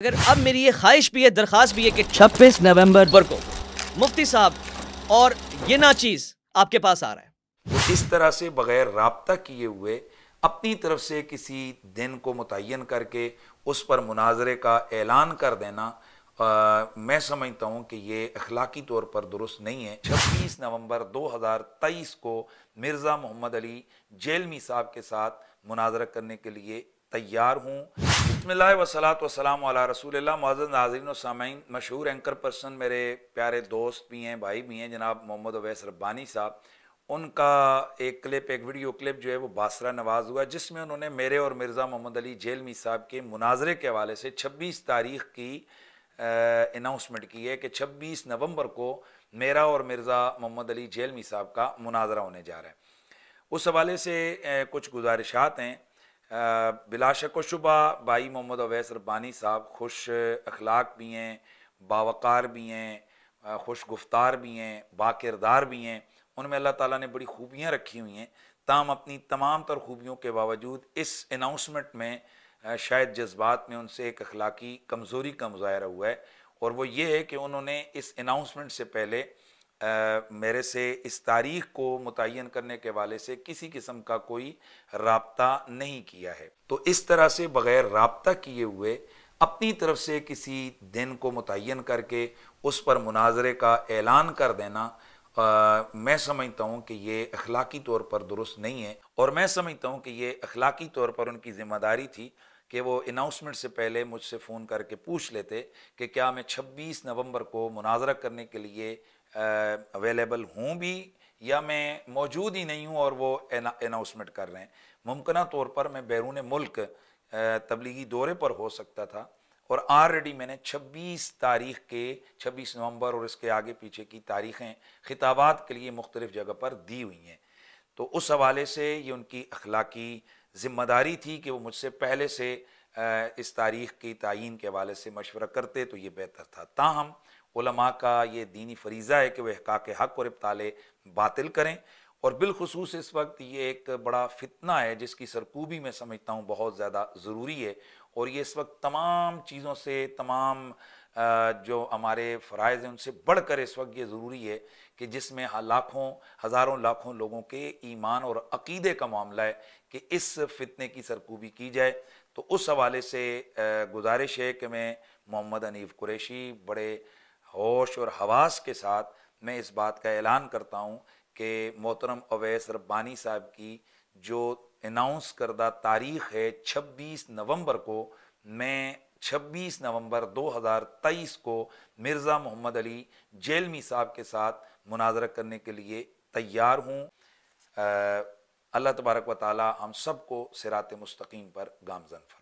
अगर अब मेरी ये ख्वाहिश भी है दरखास्त भी है कि 26 नवंबर को मुफ्ती साहब और ये ना चीज आपके पास आ रहा है वो इस तरह से बगैर रबता किए हुए अपनी तरफ से किसी दिन को मुतन करके उस पर मुनाजरे का ऐलान कर देना आ, मैं समझता हूँ कि ये अखलाकी तौर पर दुरुस्त नहीं है 26 नवंबर 2023 को मिर्ज़ा मोहम्मद अली जेलमी साहब के साथ मुनाजरा करने के लिए तैयार हूँ वसलात वसलाम रसूल मज़द नाजरन सामीन मशहूर एंकर पर्सन मेरे प्यारे दोस्त भी हैं भाई भी हैं जनाब मोहम्मद अवैस रब्बानी साहब उनका एक क्लिप एक वीडियो क्लिप जो है वो बासरा नवाज हुआ जिसमें उन्होंने मेरे और मिर्ज़ा मोहम्मद अली जेलमी साहब के मुनाजरे के हवाले से छब्बीस तारीख की अनाउंसमेंट की है कि छब्बीस नवंबर को मेरा और मिर्ज़ा मोहम्मद अली जेलमी साहब का मुनाजरा होने जा रहा है उस हवाले से कुछ गुजारिशात हैं बिलाशक शुबा भाई मोहम्मद अवैस रब्बानी साहब खुश अखलाक भी हैं बावकार भी हैं खुश गुफ्तार भी हैं बाकिरदार भी हैं उनमें अल्लाह ताला ने बड़ी खूबियाँ रखी हुई हैं ताम अपनी तमाम तर खूबियों के बावजूद इस अनाउंसमेंट में शायद जज्बात में उनसे एक अखलाकी कमज़ोरी का मुजाहरा हुआ है और वो ये है कि उन्होंने इस अनाउंसमेंट से पहले आ, मेरे से इस तारीख को मुतन करने के वाले से किसी किस्म का कोई रबता नहीं किया है तो इस तरह से बग़ैर रबता किए हुए अपनी तरफ से किसी दिन को मुतन करके उस पर मुनाजरे का ऐलान कर देना आ, मैं समझता हूँ कि ये अखलाकी तौर पर दुरुस्त नहीं है और मैं समझता हूँ कि ये अखलाकी तौर पर उनकी ज़िम्मेदारी थी कि वो अनाउंसमेंट से पहले मुझसे फ़ोन करके पूछ लेते कि क्या मैं 26 नवंबर को मुनाजरा करने के लिए अवेलेबल हूँ भी या मैं मौजूद ही नहीं हूँ और वो अनाउंसमेंट कर रहे हैं मुमकिन तौर पर मैं बैरून मुल्क तबलीगी दौरे पर हो सकता था और ऑलरेडी मैंने 26 तारीख के 26 नवंबर और इसके आगे पीछे की तारीखें खिताबात के लिए मुख्तलिफ़ जगह पर दी हुई हैं तो उस हवाले से ये उनकी अखलाकी ज़िम्मेदारी थी कि वो मुझसे पहले से इस तारीख़ की तयन के हवाले से मशवरा करते तो ये बेहतर था ताहम का ये दीनी फरीज़ा है कि वह हक़ाक़ हक़ और इब्ताल बातिल करें और बिलखसूस इस वक्त ये एक बड़ा फितना है जिसकी सरकूबी मैं समझता हूँ बहुत ज़्यादा ज़रूरी है और ये इस वक्त तमाम चीज़ों से तमाम जो हमारे फ़रज़ हैं उनसे बढ़ कर इस वक्त ये ज़रूरी है कि जिसमें लाखों हज़ारों लाखों लोगों के ईमान और अकीदे का मामला है कि इस फितने की सरकूबी की जाए तो उस हवाले से गुजारिश है कि मैं मोहम्मद अनीफ कुरैशी बड़े होश और हवास के साथ मैं इस बात का ऐलान करता हूँ कि मोहतरम अवैस रब्बानी साहब की जो अनाउंस करदा तारीख़ है 26 नवंबर को मैं 26 नवंबर 2023 को मिर्ज़ा मोहम्मद अली जेलमी साहब के साथ मुनाजर करने के लिए तैयार हूँ अल्लाह तबारक व ताली हम सबको सिरात मुस्तकीम पर गामजन